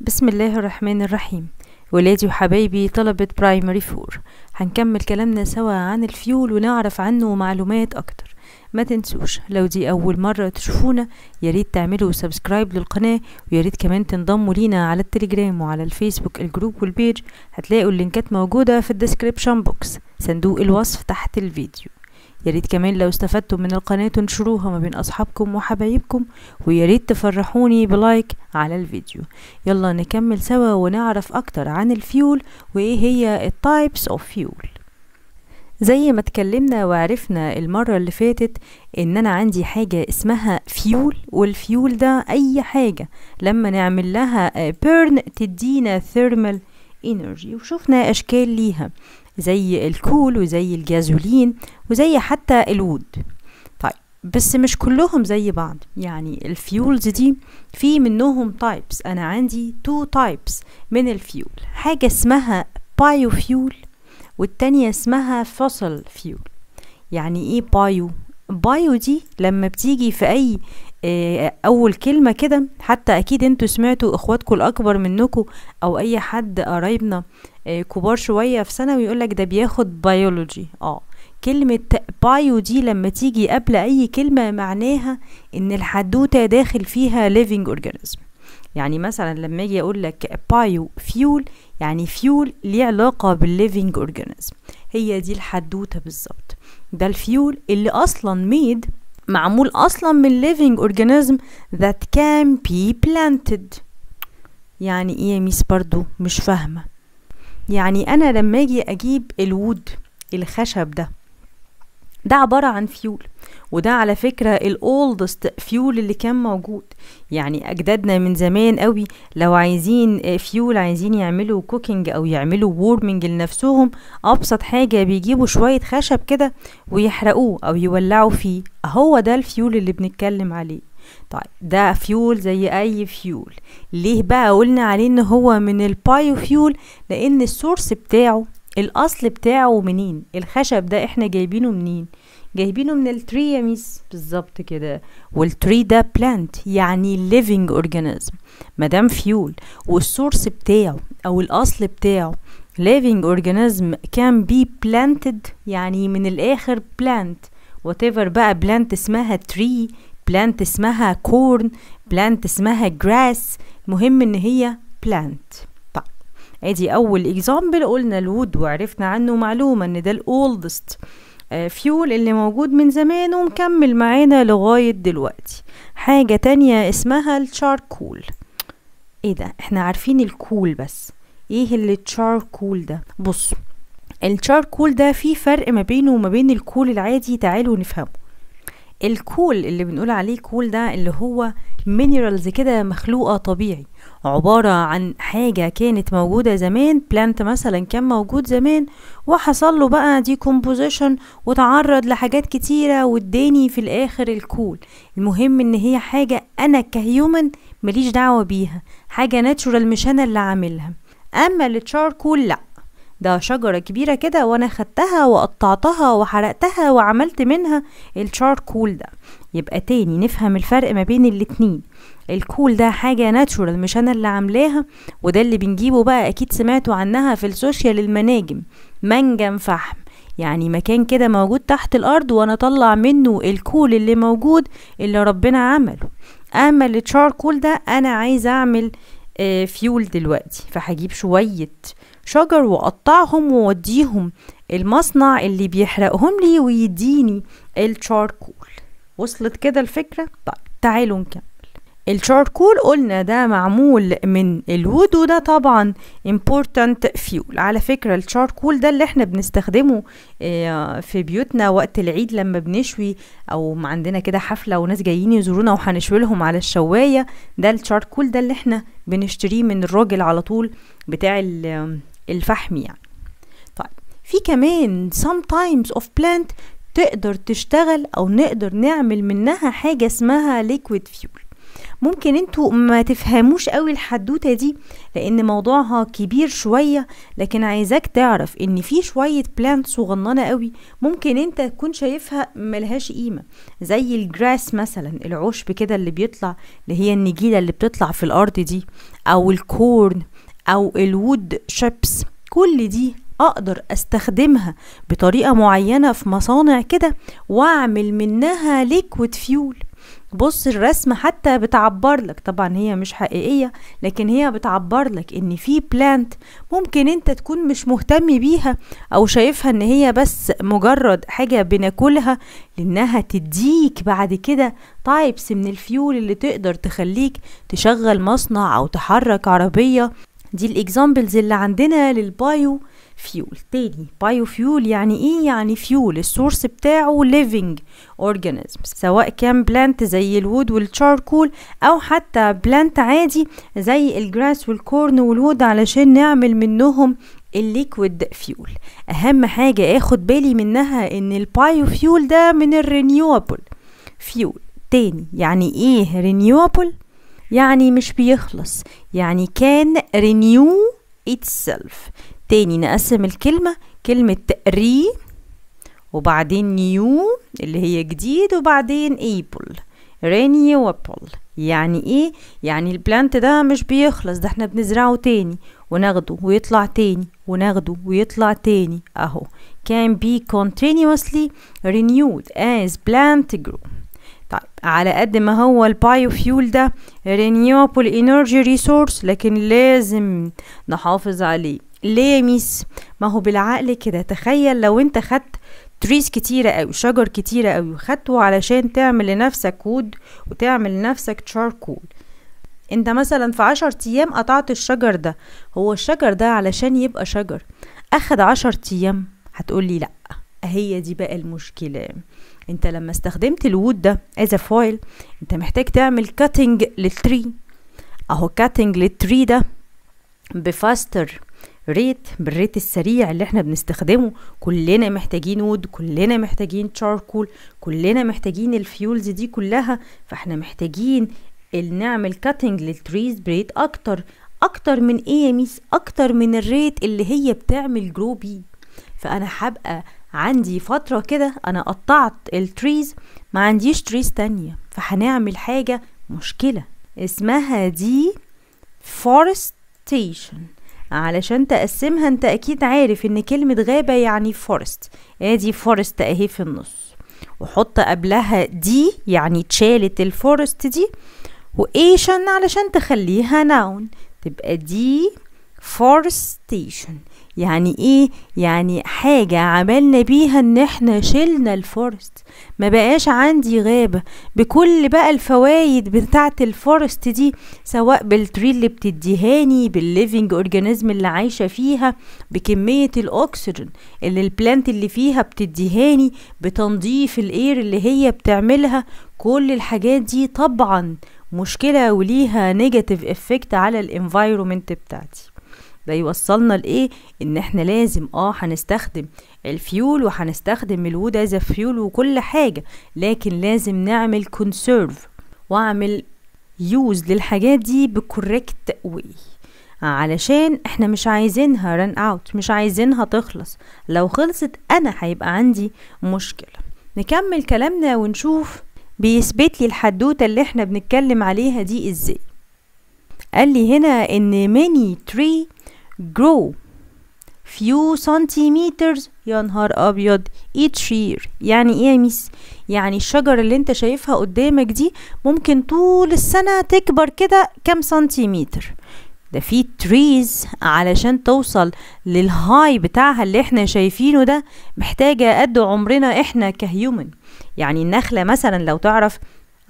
بسم الله الرحمن الرحيم ولادي وحبايبي طلبة برايمري فور هنكمل كلامنا سوا عن الفيول ونعرف عنه معلومات أكتر ما تنسوش لو دي أول مرة تشوفونا ياريت تعملوا سبسكرايب للقناة وياريت كمان تنضموا لينا على التليجرام وعلى الفيسبوك الجروب والبيج هتلاقوا اللينكات موجودة في الديسكريبشن بوكس صندوق الوصف تحت الفيديو ياريت كمان لو استفدتم من القناة تنشروها ما بين أصحابكم وحبايبكم وياريت تفرحوني بلايك على الفيديو يلا نكمل سوا ونعرف أكتر عن الفيول وإيه هي التايبس أوف فيول زي ما اتكلمنا وعرفنا المرة اللي فاتت ان انا عندي حاجة اسمها فيول والفيول ده اي حاجة لما نعمل لها بيرن تدينا ثيرمال انرجي وشفنا اشكال ليها زي الكول وزي الجازولين وزي حتى الود طيب بس مش كلهم زي بعض يعني الفيولز دي في منهم تايبس انا عندي تو تايبس من الفيول حاجة اسمها بايو فيول والتانية اسمها فوسل فيول يعني ايه بايو بايو دي لما بتيجي في اي آه، اول كلمه كده حتى اكيد انتوا سمعتوا اخواتكم الاكبر منكم او اي حد قرايبنا آه، كبار شويه في ثانوي يقولك ده بياخد بيولوجي اه كلمة بايو دي لما تيجي قبل أي كلمة معناها إن الحدوتة داخل فيها living organism يعني مثلا لما أجي أقول لك بايو فيول يعني فيول ليه علاقة بالليفينج اورجانيزم هي دي الحدوتة بالظبط ده الفيول اللي أصلا ميد معمول أصلا من living organism that can be planted يعني إيه يا ميس برضو مش فاهمة يعني أنا لما أجي أجيب الود الخشب ده ده عبارة عن فيول وده على فكرة الاولدست فيول اللي كان موجود يعني اجدادنا من زمان قوي لو عايزين فيول آه، عايزين يعملوا كوكينج او يعملوا وورمينج لنفسهم ابسط حاجة بيجيبوا شوية خشب كده ويحرقوه او يولعوا فيه هو ده الفيول اللي بنتكلم عليه طيب ده فيول زي اي فيول ليه بقى قلنا عليه ان هو من البايو فيول لان السورس بتاعه الاصل بتاعه منين الخشب ده احنا جايبينه منين جايبينه من التري يا ميس بالظبط كده والتري ده بلانت يعني living organism مدام فيول والسورس بتاعه او الاصل بتاعه living organism can be planted يعني من الاخر plant whatever بقى plant اسمها tree plant اسمها corn plant اسمها grass مهم ان هي plant ادي اول اكزامبل قلنا الود وعرفنا عنه معلومه ان ده الاولدست آه، فيول اللي موجود من زمان ومكمل معانا لغايه دلوقتي حاجه تانية اسمها الشاركول ايه ده احنا عارفين الكول بس ايه اللي الشاركول ده بصوا الشاركول ده في فرق ما بينه وما بين الكول العادي تعالوا نفهمه الكول اللي بنقول عليه كول ده اللي هو مينرالز كده مخلوقه طبيعي عبارة عن حاجة كانت موجودة زمان بلانت مثلا كان موجود زمان وحصل له بقى ديكومبوزيشن وتعرض لحاجات كتيرة واداني في الاخر الكول المهم ان هي حاجة انا كهيومن مليش دعوة بيها حاجة ناتشورال مش انا اللي عاملها اما التشاركول لأ ده شجرة كبيرة كده وأنا خدتها وقطعتها وحرقتها وعملت منها الشاركول ده يبقى تاني نفهم الفرق ما بين الاتنين الكول ده حاجه ناتشورال مش انا اللي عاملاها وده اللي بنجيبه بقى اكيد سمعتوا عنها في السوشيال المناجم منجم فحم يعني مكان كده موجود تحت الارض وانا اطلع منه الكول اللي موجود اللي ربنا عمله اما التشاركول ده انا عايزه اعمل فيول آه، دلوقتي فهجيب شويه شجر واقطعهم واوديهم المصنع اللي بيحرقهم لي ويديني الشاركول وصلت كده الفكره طيب تعالوا نكمل الشاركول قلنا ده معمول من الود وده طبعا important fuel على فكرة الشاركول ده اللي احنا بنستخدمه آه، في بيوتنا وقت العيد لما بنشوي او عندنا كده حفلة وناس جايين يزورونا وهنشوي لهم على الشواية ده الشاركول ده اللي احنا بنشتريه من الراجل على طول بتاع آه، الفحم يعني طيب في كمان sometimes of plant تقدر تشتغل او نقدر نعمل منها حاجة اسمها liquid fuel ممكن انتوا ما تفهموش قوي الحدوته دي لان موضوعها كبير شويه لكن عايزاك تعرف ان في شويه بلانت صغننه قوي ممكن انت تكون شايفها ملهاش قيمه زي الجراس مثلا العشب كده اللي بيطلع اللي هي النجيله اللي بتطلع في الارض دي او الكورن او الوود شيبس كل دي اقدر استخدمها بطريقه معينه في مصانع كده واعمل منها ليكويد فيول بص الرسمة حتى بتعبر لك طبعا هي مش حقيقية لكن هي بتعبر لك ان في بلانت ممكن انت تكون مش مهتم بيها او شايفها ان هي بس مجرد حاجة بناكلها لانها تديك بعد كده تايبس من الفيول اللي تقدر تخليك تشغل مصنع او تحرك عربية دي الاكزامبلز اللي عندنا للبايو فيول تاني بايو فيول يعني ايه يعني فيول السورس بتاعه living organisms سواء كان بلانت زي الود والشاركول او حتى بلانت عادي زي الجراس والكورن والود علشان نعمل منهم الليكويد فيول اهم حاجه اخد بالي منها ان البايو فيول ده من الرينيوابل فيول تاني يعني ايه رينيوابل يعني مش بيخلص يعني كان رينيو itself تاني نقسم الكلمة كلمة ري وبعدين نيو اللي هي جديد وبعدين ايبل رينيوبل يعني ايه يعني البلانت ده مش بيخلص ده احنا بنزرعه تاني وناخده ويطلع تاني وناخده ويطلع تاني اهو can be continuously renewed as plant grow طيب على قد ما هو البايوفيول ده renewable energy resource لكن لازم نحافظ عليه ليه يا ميس ما هو بالعقل كده تخيل لو انت خدت تريز كتيرة أوي شجر كتيرة أوي خدته علشان تعمل لنفسك وود وتعمل لنفسك تشاركول انت مثلا في عشر أيام قطعت الشجر ده هو الشجر ده علشان يبقى شجر أخد عشر أيام هتقولي لأ هي دي بقى المشكلة انت لما استخدمت الود ده as a foil انت محتاج تعمل cutting للتري اهو cutting للتري ده بفاستر ريت بالريت السريع اللي احنا بنستخدمه كلنا محتاجين وود كلنا محتاجين تشاركول كلنا محتاجين الفيولز دي كلها فاحنا محتاجين نعمل كاتنج للتريز بريت اكتر اكتر من ايه يا ميس اكتر من الريت اللي هي بتعمل جرو بيه فانا هبقى عندي فترة كده انا قطعت التريز ما عنديش تريز تانية فهنعمل حاجة مشكلة اسمها دي فورستيشن علشان تقسمها انت اكيد عارف ان كلمة غابة يعني فورست ادي فورست اهي في النص وحط قبلها يعني دي يعني اتشالت الفورست دي وايشن علشان تخليها ناون تبقى دي فورستيشن يعني ايه يعني حاجة عملنا بيها ان احنا شلنا الفورست ما بقاش عندي غابة بكل بقى الفوايد بتاعة الفورست دي سواء بالتري اللي بتديهاني بالليفينج اورجانيزم اللي عايشة فيها بكمية الاكسجين اللي البلانت اللي فيها بتديهاني بتنظيف الاير اللي هي بتعملها كل الحاجات دي طبعا مشكلة وليها نيجاتيف افكت على الانفايرومنت بتاعتي ده يوصلنا لايه ان احنا لازم اه هنستخدم الفيول وهنستخدم الود از فيول وكل حاجه لكن لازم نعمل كونسيرف واعمل يوز للحاجات دي بكوريكت واي علشان احنا مش عايزينها ران اوت مش عايزينها تخلص لو خلصت انا هيبقى عندي مشكله نكمل كلامنا ونشوف بيثبت لي الحدوته اللي احنا بنتكلم عليها دي ازاي قال لي هنا ان many tree grow few centimeters يا نهار ابيض each year يعني ايه يا ميس يعني الشجره اللي انت شايفها قدامك دي ممكن طول السنه تكبر كده كام سنتيمتر ده في تريز علشان توصل للهاي بتاعها اللي احنا شايفينه ده محتاجه قد عمرنا احنا كهيومن يعني النخله مثلا لو تعرف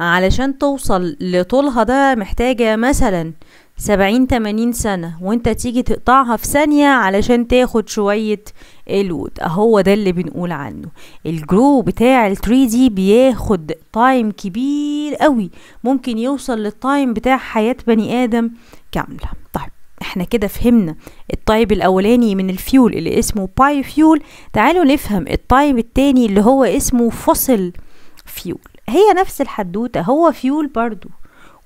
علشان توصل لطولها ده محتاجه مثلا سبعين تمانين سنة وانت تيجي تقطعها في ثانية علشان تاخد شوية الود اهو ده اللي بنقول عنه الجرو بتاع التري دي بياخد تايم كبير قوي ممكن يوصل للتايم بتاع حياة بني ادم كاملة طيب احنا كده فهمنا الطيب الاولاني من الفيول اللي اسمه باي فيول تعالوا نفهم الطيب التاني اللي هو اسمه فصل فيول هي نفس الحدوتة هو فيول برضو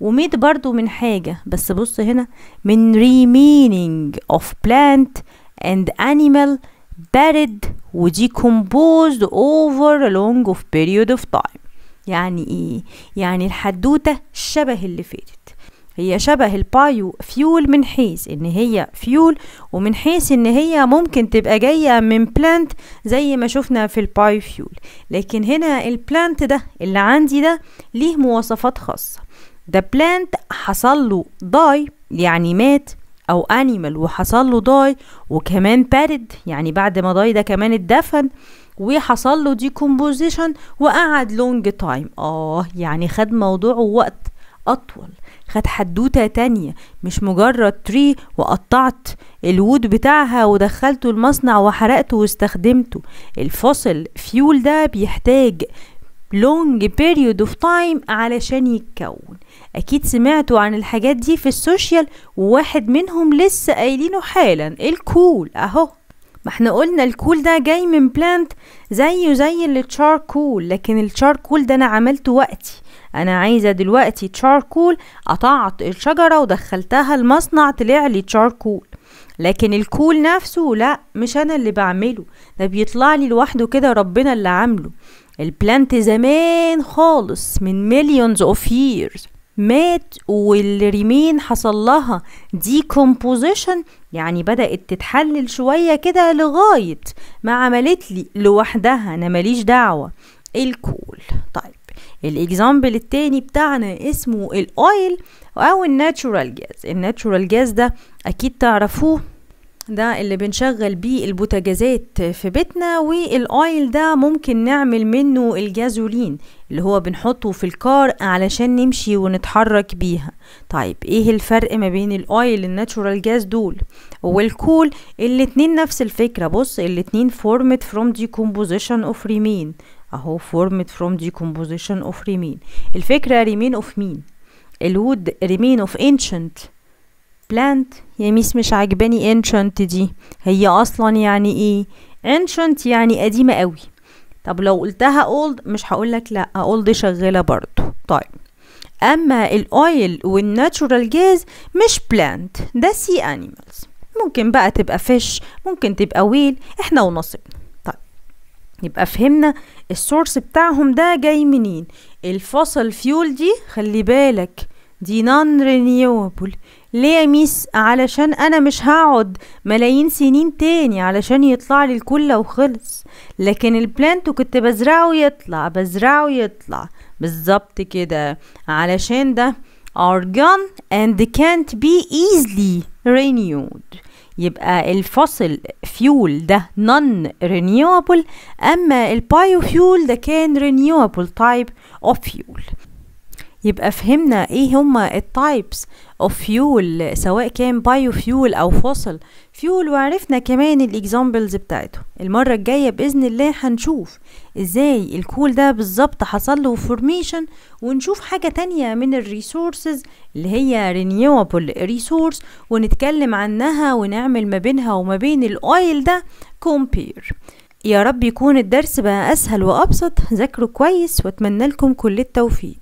وميت برضو من حاجة بس بص هنا من remaining of plant and animal buried decomposed over a long of period of time يعني ايه؟ يعني الحدوتة شبه اللي فاتت هي شبه البايو فيول من حيث ان هي فيول ومن حيث ان هي ممكن تبقى جاية من بلانت زي ما شفنا في البايو فيول لكن هنا البلانت ده اللي عندي ده ليه مواصفات خاصة ذا plant حصل له داي يعني مات او animal وحصل له داي وكمان بارد يعني بعد ما داي ده كمان اتدفن وحصل له decomposition وقعد long time اه يعني خد موضوعه وقت اطول خد حدوتة تانية مش مجرد تري وقطعت الوود بتاعها ودخلته المصنع وحرقته واستخدمته الفصل فيول ده بيحتاج لونج بيريود اوف تايم علشان يتكون اكيد سمعتوا عن الحاجات دي في السوشيال وواحد منهم لسه قايلينه حالا الكول اهو ما احنا قلنا الكول ده جاي من بلانت زيه زي التشاركول لكن التشاركول ده انا عملته وقتي انا عايزه دلوقتي تشاركول قطعت الشجره ودخلتها المصنع طلع لي تشاركول لكن الكول نفسه لا مش انا اللي بعمله ده بيطلع لي لوحده كده ربنا اللي عامله البلانت زمان خالص من مليونز اوف ييرز مات واللي ريمين حصل لها decomposition يعني بدأت تتحلل شوية كده لغاية ما عملت لي لوحدها أنا ماليش دعوة الكول طيب الاكزامبل التاني بتاعنا اسمه الاويل او الناتشورال جاز الناتشورال جاز ده اكيد تعرفوه ده اللي بنشغل بيه البوتاجازات في بيتنا والاويل ده ممكن نعمل منه الجازولين اللي هو بنحطه في الكار علشان نمشي ونتحرك بيها طيب ايه الفرق ما بين الاويل الناتشورال جاز دول والكول الاتنين نفس الفكرة بص الاتنين formed from decomposition of ريمين اهو formed from decomposition of ريمين الفكرة ريمين اوف مين الود ريمين اوف انشنت بلانت يا ميس مش عاجباني ancient دي هي اصلا يعني ايه ancient يعني قديمة قوي طب لو قلتها old مش هقولك لا old شغالة برضو طيب اما الاويل والناتشورال جاز مش بلانت ده سي انيمالز ممكن بقى تبقى فيش ممكن تبقى ويل احنا ونصيبنا طيب يبقى فهمنا السورس بتاعهم ده جاي منين الفصل فيول دي خلي بالك دي نان رينيوبل ليه يا ميس علشان انا مش هقعد ملايين سنين تاني علشان يطلع لي الكل وخلص لكن البلانت كنت بزرعه يطلع بزرعه يطلع بالظبط كده علشان ده are gone and can't be easily renewed يبقى الفصل فيول ده non renewable اما البايو فيول ده كان renewable type of fuel يبقى فهمنا ايه هما التايبس اوف فيول سواء كان بايو فيول او فوصل فيول وعرفنا كمان الاكزامبلز بتاعته المره الجايه باذن الله هنشوف ازاي الكول ده بالظبط حصل له فورميشن ونشوف حاجه تانية من الريسورسز اللي هي رينيوبل ريسورس ونتكلم عنها ونعمل ما بينها وما بين الاويل ده كومبير يا رب يكون الدرس بقى اسهل وابسط ذاكروا كويس واتمنى لكم كل التوفيق